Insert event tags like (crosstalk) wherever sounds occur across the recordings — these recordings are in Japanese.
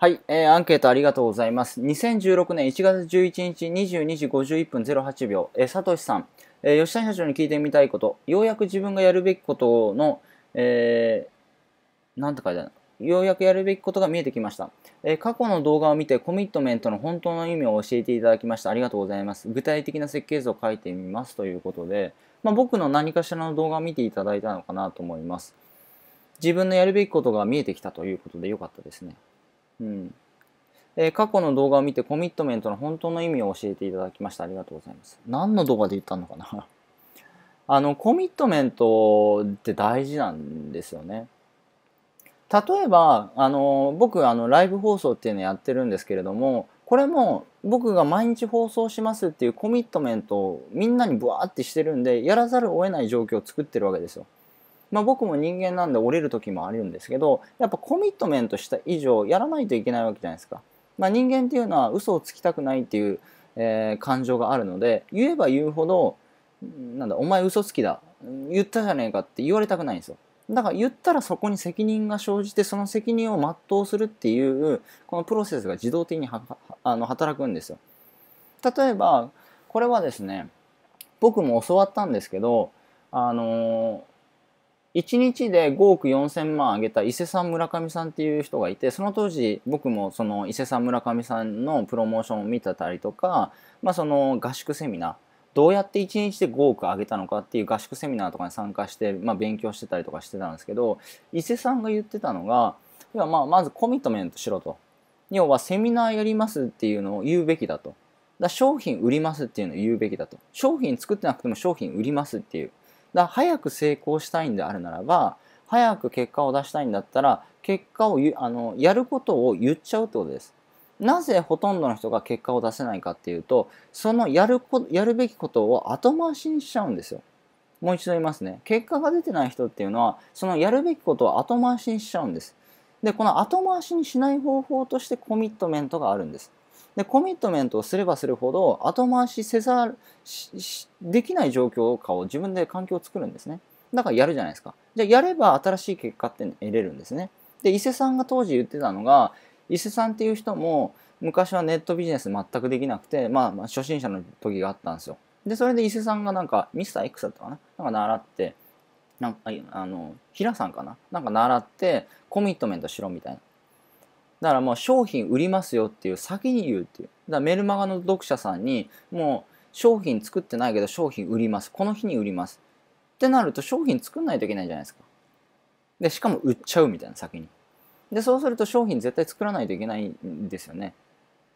はい、えー、アンケートありがとうございます。2016年1月11日22時51分08秒、えー、サトシさん、えー、吉田社長に聞いてみたいこと、ようやく自分がやるべきことの、えー、なんて書いてあるようやくやるべきことが見えてきました、えー、過去の動画を見てコミットメントの本当の意味を教えていただきました。ありがとうございます。具体的な設計図を書いてみますということで、まあ、僕の何かしらの動画を見ていただいたのかなと思います。自分のやるべきことが見えてきたということでよかったですね。うんえー、過去の動画を見てコミットメントの本当の意味を教えていただきました。ありがとうございます。何の動画で言ったのかな (laughs) あの、コミットメントって大事なんですよね。例えば、あの、僕、あの、ライブ放送っていうのやってるんですけれども、これも僕が毎日放送しますっていうコミットメントをみんなにブワーってしてるんで、やらざるを得ない状況を作ってるわけですよ。まあ、僕も人間なんで折れる時もあるんですけどやっぱコミットメントした以上やらないといけないわけじゃないですか。まあ、人間っていうのは嘘をつきたくないっていう、えー、感情があるので言えば言うほどなんだお前嘘つきだ言ったじゃねえかって言われたくないんですよ。だから言ったらそこに責任が生じてその責任を全うするっていうこのプロセスが自動的にあの働くんですよ。例えばこれはですね僕も教わったんですけどあの1日で5億4000万あげた伊勢さん村上さんっていう人がいてその当時僕もその伊勢さん村上さんのプロモーションを見てたりとか、まあ、その合宿セミナーどうやって1日で5億上げたのかっていう合宿セミナーとかに参加して、まあ、勉強してたりとかしてたんですけど伊勢さんが言ってたのが要はまあまずコミットメントしろと要はセミナーやりますっていうのを言うべきだとだ商品売りますっていうのを言うべきだと商品作ってなくても商品売りますっていうだ早く成功したいんであるならば早く結果を出したいんだったら結果をあのやることを言っちゃうってことです。なぜほとんどの人が結果を出せないかっていうとそのやるこやるべきことを後回しにしちゃうんですよ。もう一度言いますね。結果が出てない人っていうのはそのやるべきことを後回しにしちゃうんです。でこの後回しにしない方法としてコミットメントがあるんです。でコミットメントをすればするほど後回しせざるできない状況下を自分で環境を作るんですねだからやるじゃないですかじゃあやれば新しい結果って得れるんですねで伊勢さんが当時言ってたのが伊勢さんっていう人も昔はネットビジネス全くできなくて、まあ、まあ初心者の時があったんですよでそれで伊勢さんがなんかミスター X だったかななんか習ってなんかあの平さんかななんか習ってコミットメントしろみたいなだからもう商品売りますよっていう先に言うっていう。だからメルマガの読者さんにもう商品作ってないけど商品売ります。この日に売ります。ってなると商品作んないといけないじゃないですか。で、しかも売っちゃうみたいな先に。で、そうすると商品絶対作らないといけないんですよね。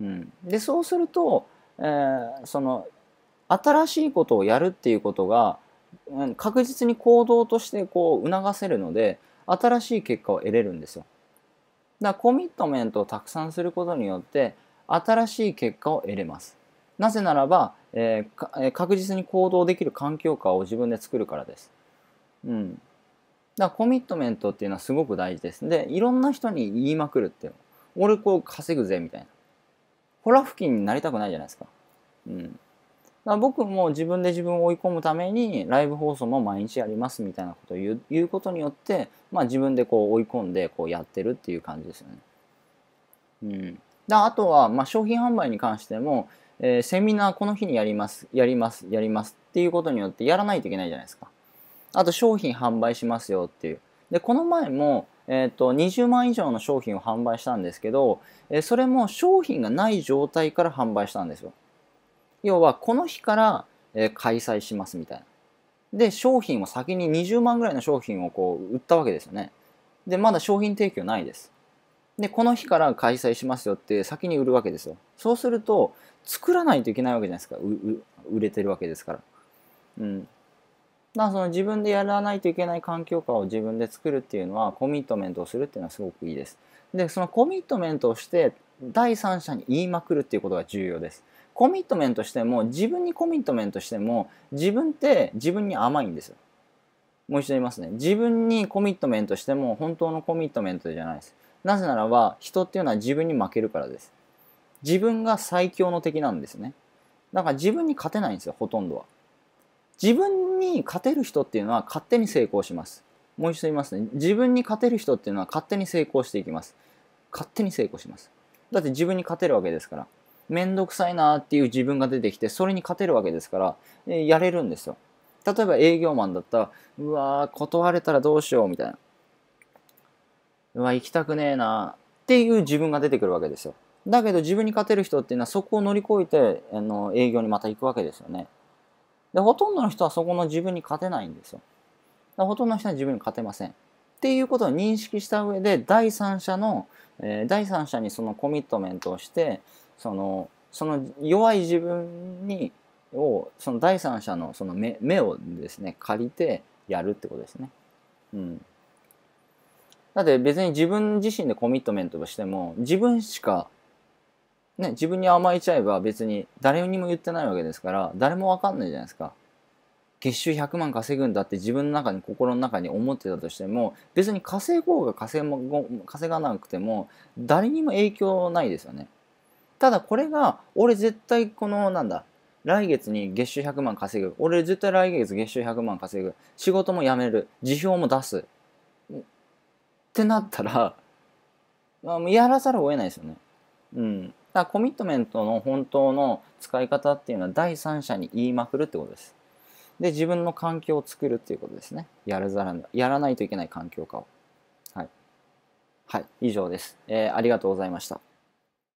うん。で、そうすると、えー、その、新しいことをやるっていうことが、確実に行動としてこう促せるので、新しい結果を得れるんですよ。だコミットメントをたくさんすることによって新しい結果を得れます。なぜならば、えー、確実に行動できる環境下を自分で作るからです。うん。だからコミットメントっていうのはすごく大事です。で、いろんな人に言いまくるって。俺こう稼ぐぜみたいな。ホラ付近になりたくないじゃないですか。うん。だ僕も自分で自分を追い込むためにライブ放送も毎日やりますみたいなことを言う言うことによって、まあ、自分でこう追い込んでこうやってるっていう感じですよね。うん、だあとは、まあ、商品販売に関しても、えー、セミナーこの日にやりますやりますやりますっていうことによってやらないといけないじゃないですか。あと商品販売しますよっていう。でこの前も、えっと、と20万以上の商品を販売したんですけど、えー、それも商品がない状態から販売したんですよ。要はこの日から開催しますみたいな。で、商品を先に20万ぐらいの商品をこう売ったわけですよね。で、まだ商品提供ないです。で、この日から開催しますよって先に売るわけですよ。そうすると、作らないといけないわけじゃないですか。売れてるわけですから。うん。だからその自分でやらないといけない環境下を自分で作るっていうのは、コミットメントをするっていうのはすごくいいです。で、そのコミットメントをして、第三者に言いまくるっていうことが重要です。コミットメントしても自分にコミットメントしても自分って自分に甘いんですよもう一度言いますね自分にコミットメントしても本当のコミットメントじゃないですなぜならば人っていうのは自分に負けるからです自分が最強の敵なんですねだから自分に勝てないんですよほとんどは自分に勝てる人っていうのは勝手に成功しますもう一度言いますね自分に勝てる人っていうのは勝手に成功していきます勝手に成功しますだって自分に勝てるわけですから面倒くさいなっていう自分が出てきて、それに勝てるわけですから、えやれるんですよ。例えば営業マンだったら、うわー、断れたらどうしようみたいな。うわ、行きたくねえなっていう自分が出てくるわけですよ。だけど自分に勝てる人っていうのはそこを乗り越えてあの営業にまた行くわけですよね。で、ほとんどの人はそこの自分に勝てないんですよ。ほとんどの人は自分に勝てません。っていうことを認識した上で第三者の、えー、第三者にそのコミットメントをしてそのその弱い自分にをその第三者のその目目をですね借りてやるってことですね。うん、だって別に自分自身でコミットメントをしても自分しか、ね、自分に甘えちゃえば別に誰にも言ってないわけですから誰もわかんないじゃないですか。月収100万稼ぐんだって自分の中に心の中に思ってたとしても別に稼ごうが稼がなくても誰にも影響ないですよねただこれが俺絶対このなんだ来月に月収100万稼ぐ俺絶対来月月収100万稼ぐ仕事も辞める辞表も出すってなったらやらざるを得ないですよねうんだからコミットメントの本当の使い方っていうのは第三者に言いまくるってことですで、自分の環境を作るっていうことですね。やるざらぬ、やらないといけない環境化を。はい。はい、以上です。えー、ありがとうございました。